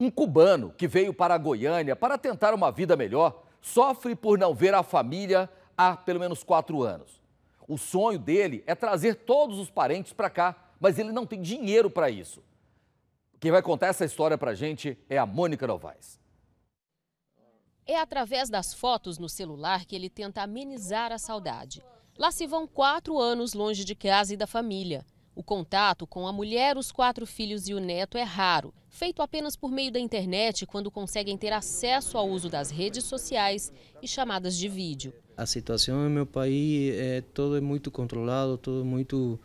Um cubano que veio para Goiânia para tentar uma vida melhor sofre por não ver a família há pelo menos quatro anos. O sonho dele é trazer todos os parentes para cá, mas ele não tem dinheiro para isso. Quem vai contar essa história para a gente é a Mônica Novaes. É através das fotos no celular que ele tenta amenizar a saudade. Lá se vão quatro anos longe de casa e da família. O contato com a mulher, os quatro filhos e o neto é raro, feito apenas por meio da internet quando conseguem ter acesso ao uso das redes sociais e chamadas de vídeo. A situação no meu país é todo é muito controlado, todo muito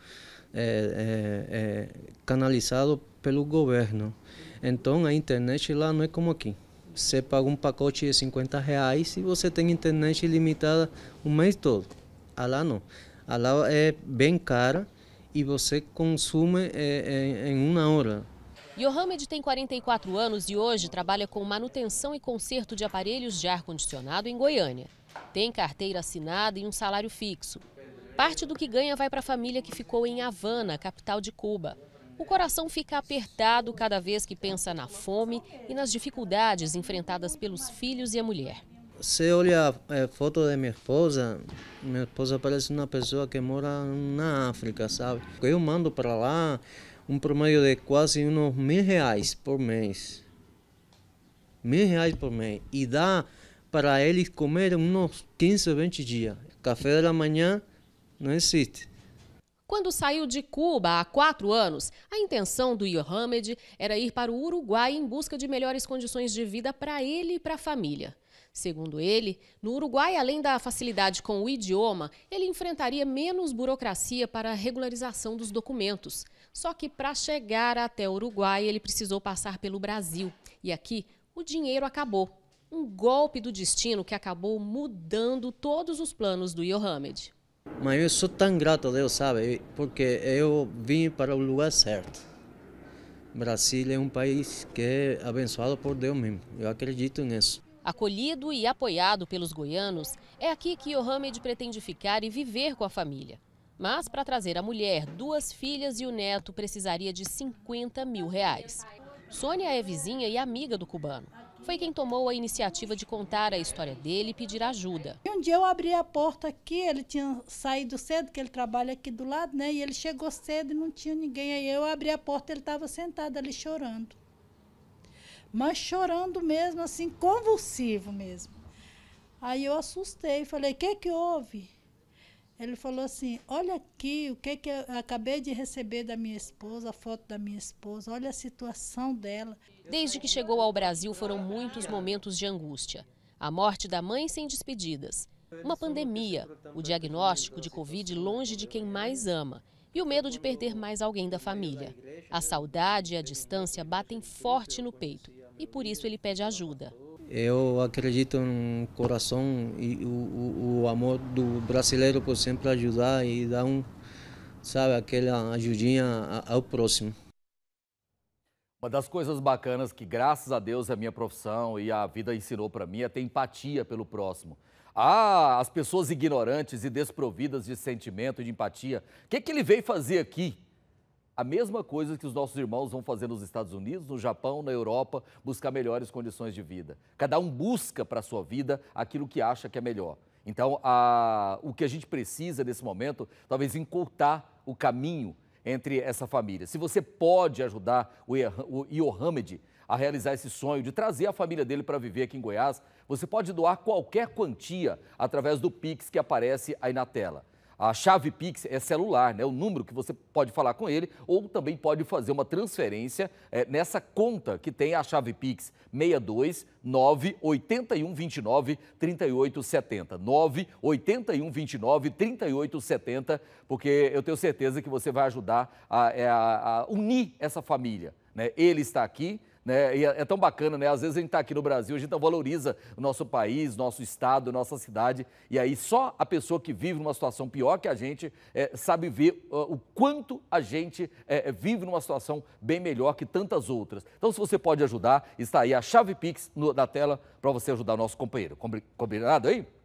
é, é, é, canalizado pelo governo. Então a internet lá não é como aqui. Você paga um pacote de 50 reais e você tem internet limitada o mês todo. A lá não. A lá é bem cara e você consome é, é, em uma hora. Yohamed tem 44 anos e hoje trabalha com manutenção e conserto de aparelhos de ar-condicionado em Goiânia. Tem carteira assinada e um salário fixo. Parte do que ganha vai para a família que ficou em Havana, capital de Cuba. O coração fica apertado cada vez que pensa na fome e nas dificuldades enfrentadas pelos filhos e a mulher. Você olha a é, foto da minha esposa, minha esposa parece uma pessoa que mora na África, sabe? Eu mando para lá um promédio de quase uns mil reais por mês. Mil reais por mês. E dá para eles comerem uns 15, 20 dias. Café da manhã não existe. Quando saiu de Cuba há quatro anos, a intenção do Mohamed era ir para o Uruguai em busca de melhores condições de vida para ele e para a família. Segundo ele, no Uruguai, além da facilidade com o idioma, ele enfrentaria menos burocracia para a regularização dos documentos. Só que para chegar até o Uruguai, ele precisou passar pelo Brasil. E aqui, o dinheiro acabou. Um golpe do destino que acabou mudando todos os planos do Yohamed. Mas eu sou tão grato a Deus, sabe? Porque eu vim para o lugar certo. Brasil é um país que é abençoado por Deus mesmo. Eu acredito nisso. Acolhido e apoiado pelos goianos, é aqui que Mohamed pretende ficar e viver com a família. Mas para trazer a mulher, duas filhas e o neto precisaria de 50 mil reais. Sônia é vizinha e amiga do cubano. Foi quem tomou a iniciativa de contar a história dele e pedir ajuda. Um dia eu abri a porta aqui, ele tinha saído cedo, que ele trabalha aqui do lado, né? E ele chegou cedo e não tinha ninguém. Aí eu abri a porta, ele estava sentado ali chorando mas chorando mesmo, assim, convulsivo mesmo. Aí eu assustei, falei, o que que houve? Ele falou assim, olha aqui o que que eu acabei de receber da minha esposa, a foto da minha esposa, olha a situação dela. Desde que chegou ao Brasil foram muitos momentos de angústia. A morte da mãe sem despedidas, uma pandemia, o diagnóstico de Covid longe de quem mais ama e o medo de perder mais alguém da família. A saudade e a distância batem forte no peito e por isso ele pede ajuda. Eu acredito no coração e o, o, o amor do brasileiro por sempre ajudar e dar um, sabe, aquela ajudinha ao próximo. Uma das coisas bacanas que, graças a Deus, a é minha profissão e a vida ensinou para mim é ter empatia pelo próximo. Ah, as pessoas ignorantes e desprovidas de sentimento e de empatia. O que, que ele veio fazer aqui? a mesma coisa que os nossos irmãos vão fazer nos Estados Unidos, no Japão, na Europa, buscar melhores condições de vida. Cada um busca para a sua vida aquilo que acha que é melhor. Então, a, o que a gente precisa nesse momento, talvez encurtar o caminho entre essa família. Se você pode ajudar o, o Iohamed a realizar esse sonho de trazer a família dele para viver aqui em Goiás, você pode doar qualquer quantia através do Pix que aparece aí na tela. A chave Pix é celular, né? O número que você pode falar com ele ou também pode fazer uma transferência é, nessa conta que tem a chave Pix 62 981 29 38 70. 981 29 38 70, porque eu tenho certeza que você vai ajudar a, é, a, a unir essa família. Né? Ele está aqui, né? E é, é tão bacana, né? Às vezes a gente está aqui no Brasil, a gente valoriza o nosso país, nosso estado, nossa cidade. E aí só a pessoa que vive numa situação pior que a gente é, sabe ver uh, o quanto a gente é, é, vive numa situação bem melhor que tantas outras. Então, se você pode ajudar, está aí a chave Pix no, na tela para você ajudar o nosso companheiro. Combinado aí?